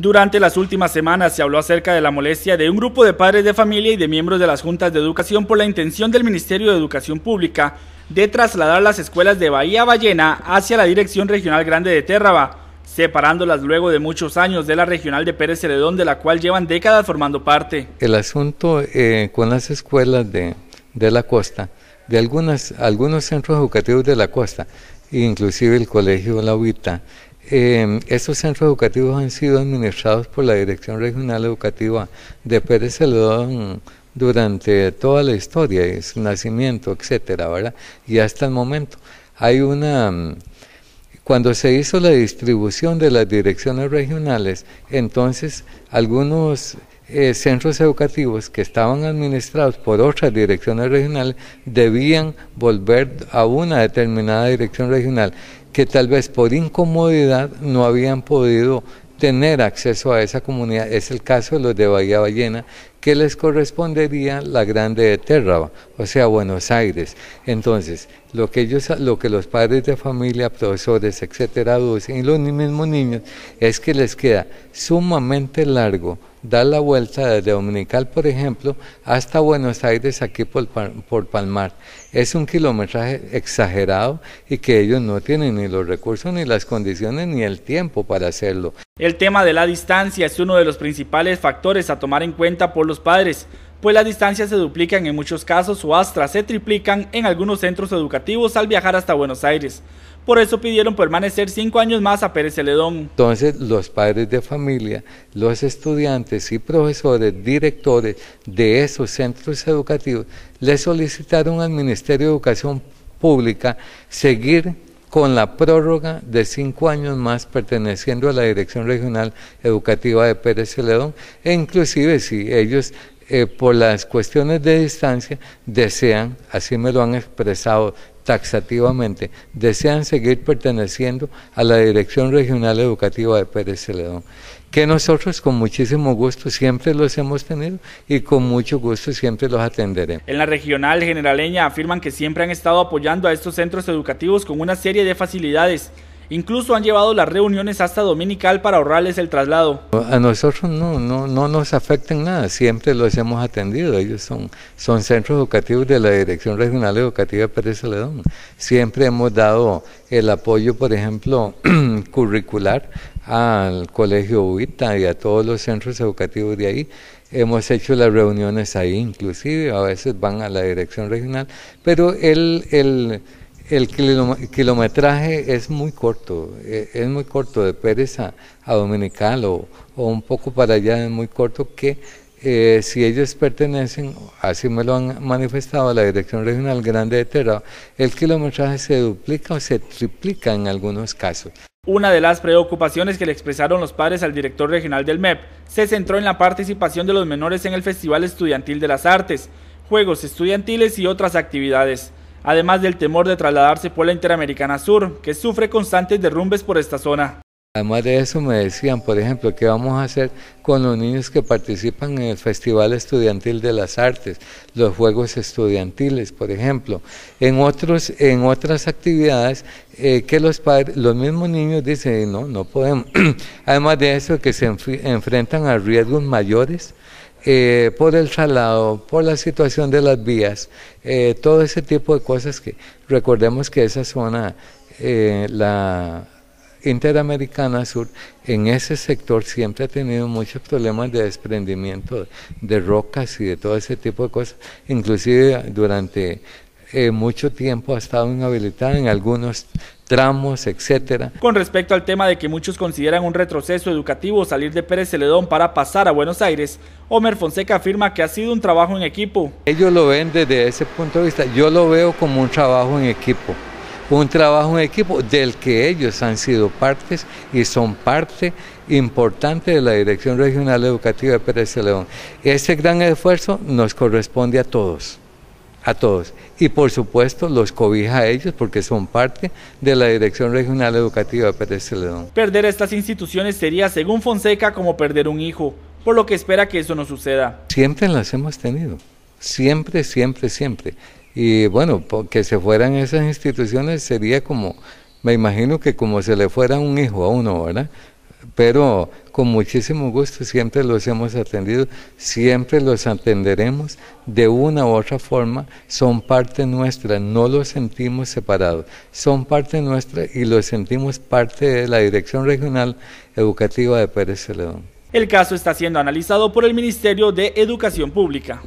Durante las últimas semanas se habló acerca de la molestia de un grupo de padres de familia y de miembros de las juntas de educación por la intención del Ministerio de Educación Pública de trasladar las escuelas de Bahía Ballena hacia la Dirección Regional Grande de Térraba, separándolas luego de muchos años de la Regional de Pérez Celedón, de la cual llevan décadas formando parte. El asunto eh, con las escuelas de, de, la costa, de algunas, algunos centros educativos de la costa, inclusive el Colegio La Huita, eh, em, estos centros educativos han sido administrados por la Dirección Regional Educativa de Pérez Celedón durante toda la historia, y su nacimiento, etcétera, ¿verdad? Y hasta el momento. Hay una. Em, cuando se hizo la distribución de las direcciones regionales, entonces algunos eh, centros educativos que estaban administrados por otras direcciones regionales debían volver a una determinada dirección regional que tal vez por incomodidad no habían podido tener acceso a esa comunidad. Es el caso de los de Bahía Ballena, que les correspondería la grande de o sea, Buenos Aires. Entonces, lo que, ellos, lo que los padres de familia, profesores, etcétera, aducen, y los mismos niños, es que les queda sumamente largo dar la vuelta desde Dominical, por ejemplo, hasta Buenos Aires, aquí por, Palmar. Es un kilometraje exagerado y que ellos no tienen ni los recursos, ni las condiciones, ni el tiempo para hacerlo. El tema de la distancia es uno de los principales factores a tomar en cuenta por los padres, pues las distancias se duplican en muchos casos o hasta se triplican en algunos centros educativos al viajar hasta Buenos Aires por eso pidieron permanecer cinco años más a Pérez Celedón. Entonces, los padres de familia, los estudiantes y profesores, directores de esos centros educativos, le solicitaron al Ministerio de Educación Pública seguir con la prórroga de cinco años más perteneciendo a la Dirección Regional Educativa de Pérez Celedón, e inclusive si ellos eh, por las cuestiones de distancia desean, así me lo han expresado taxativamente, desean seguir perteneciendo a la Dirección Regional Educativa de Pérez Celedón, que nosotros con muchísimo gusto siempre los hemos tenido y con mucho gusto siempre los atenderemos. En la regional generaleña afirman que siempre han estado apoyando a estos centros educativos con una serie de facilidades Incluso han llevado las reuniones hasta Dominical para ahorrarles el traslado. A nosotros no, no, no nos afecta nada, siempre los hemos atendido. Ellos son, son centros educativos de la Dirección Regional Educativa Pérez Celedón. Siempre hemos dado el apoyo, por ejemplo, curricular al Colegio UITA y a todos los centros educativos de ahí. Hemos hecho las reuniones ahí, inclusive, a veces van a la Dirección Regional, pero el... el el kilometraje es muy corto, e, es muy corto, de Pérez a, Dominical o, un poco para allá es muy corto, que eh, si ellos pertenecen, así me lo han manifestado la Dirección Regional Grande de Terra, el kilometraje se duplica o se triplica en algunos casos. Una de las preocupaciones que le expresaron los padres al director regional del MEP se centró en la participación de los menores en el Festival Estudiantil de las Artes, Juegos Estudiantiles y otras actividades además del temor de trasladarse por la Interamericana Sur, que sufre constantes derrumbes por esta zona. Además de eso me decían, por ejemplo, ¿qué vamos a hacer con los niños que participan en el Festival Estudiantil de las Artes, los Juegos Estudiantiles, por ejemplo? En, otros, en otras actividades eh, que los, padres, los mismos niños dicen, no, no podemos. Además de eso, que se enfrentan a riesgos mayores eh, por el traslado, por la situación de las vías, eh, todo ese tipo de cosas que recordemos que esa zona, eh, la Interamericana Sur, en ese sector siempre ha tenido muchos problemas de desprendimiento de rocas y de todo ese tipo de cosas, inclusive durante mucho tiempo ha estado inhabilitada en algunos tramos, etcétera. Con respecto al tema de que muchos consideran un retroceso educativo salir de Pérez Celedón para pasar a Buenos Aires, Homer Fonseca afirma que ha sido un trabajo en equipo. Ellos lo ven desde ese punto de vista, yo lo veo como un trabajo en equipo, un trabajo en equipo del que ellos han sido partes y son parte importante de la Dirección Regional Educativa de Pérez Celedón. Ese gran esfuerzo nos corresponde a todos a todos. Y por supuesto los cobija a ellos porque son parte de la Dirección Regional Educativa de Pérez Celedón. Perder estas instituciones sería, según Fonseca, como perder un hijo, por lo que espera que eso no suceda. Siempre las hemos tenido, siempre, siempre, siempre. Y bueno, que se fueran esas instituciones sería como, me imagino que como se le fuera un hijo a uno, ¿verdad? pero con muchísimo gusto siempre los hemos atendido, siempre los atenderemos de una u otra forma, son parte nuestra, no los sentimos separados, son parte nuestra y los sentimos parte de la Dirección Regional Educativa de Pérez Celedón. El caso está siendo analizado por el Ministerio de Educación Pública.